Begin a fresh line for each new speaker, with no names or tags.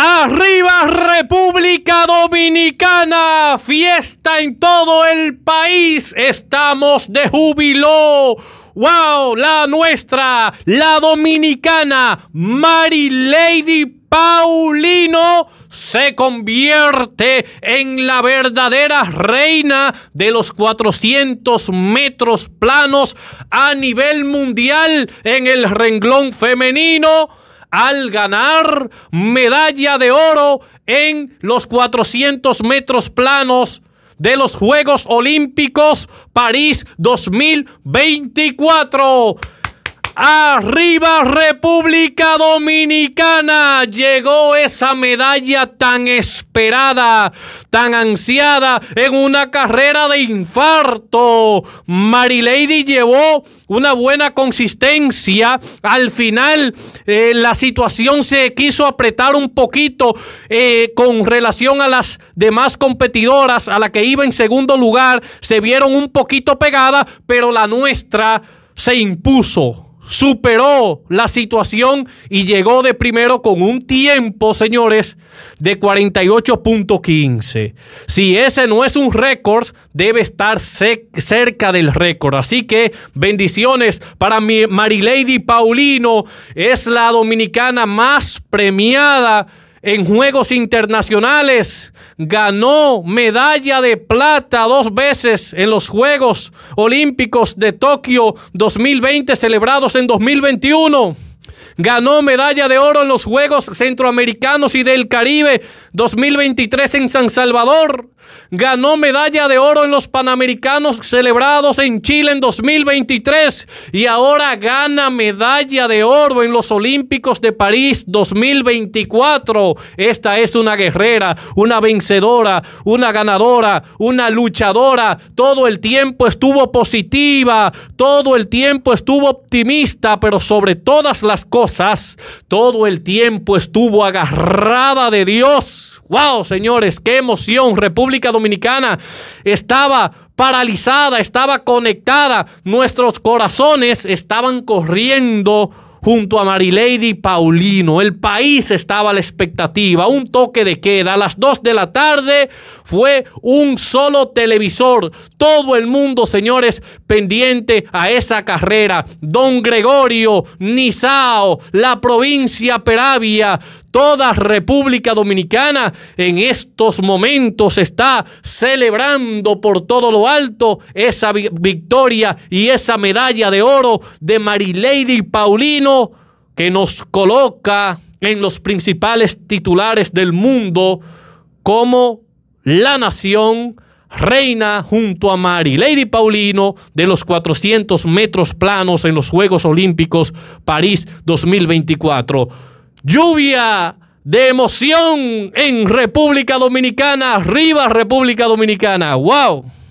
Arriba República Dominicana, fiesta en todo el país, estamos de júbilo. ¡Wow! La nuestra, la dominicana, Mary Lady Paulino se convierte en la verdadera reina de los 400 metros planos a nivel mundial en el renglón femenino al ganar medalla de oro en los 400 metros planos de los Juegos Olímpicos París 2024. Arriba República Dominicana. Llegó esa medalla tan esperada, tan ansiada en una carrera de infarto. Marilady llevó una buena consistencia. Al final eh, la situación se quiso apretar un poquito eh, con relación a las demás competidoras, a la que iba en segundo lugar. Se vieron un poquito pegadas, pero la nuestra se impuso superó la situación y llegó de primero con un tiempo, señores, de 48.15. Si ese no es un récord, debe estar cerca del récord. Así que bendiciones para mi Marilady Paulino. Es la dominicana más premiada en Juegos Internacionales, ganó medalla de plata dos veces en los Juegos Olímpicos de Tokio 2020 celebrados en 2021 ganó medalla de oro en los Juegos Centroamericanos y del Caribe 2023 en San Salvador. Ganó medalla de oro en los Panamericanos celebrados en Chile en 2023 y ahora gana medalla de oro en los Olímpicos de París 2024. Esta es una guerrera, una vencedora, una ganadora, una luchadora. Todo el tiempo estuvo positiva, todo el tiempo estuvo optimista, pero sobre todas las cosas todo el tiempo estuvo agarrada de Dios. ¡Wow, señores! ¡Qué emoción! República Dominicana estaba paralizada, estaba conectada, nuestros corazones estaban corriendo junto a Marilady Paulino. El país estaba a la expectativa. Un toque de queda. A las 2 de la tarde fue un solo televisor. Todo el mundo, señores, pendiente a esa carrera. Don Gregorio, Nisao, la provincia Peravia, toda República Dominicana en estos momentos está celebrando por todo lo alto esa victoria y esa medalla de oro de Marilady Paulino que nos coloca en los principales titulares del mundo como la nación reina junto a Mary Lady Paulino de los 400 metros planos en los Juegos Olímpicos París 2024. Lluvia de emoción en República Dominicana. Arriba República Dominicana. ¡Wow!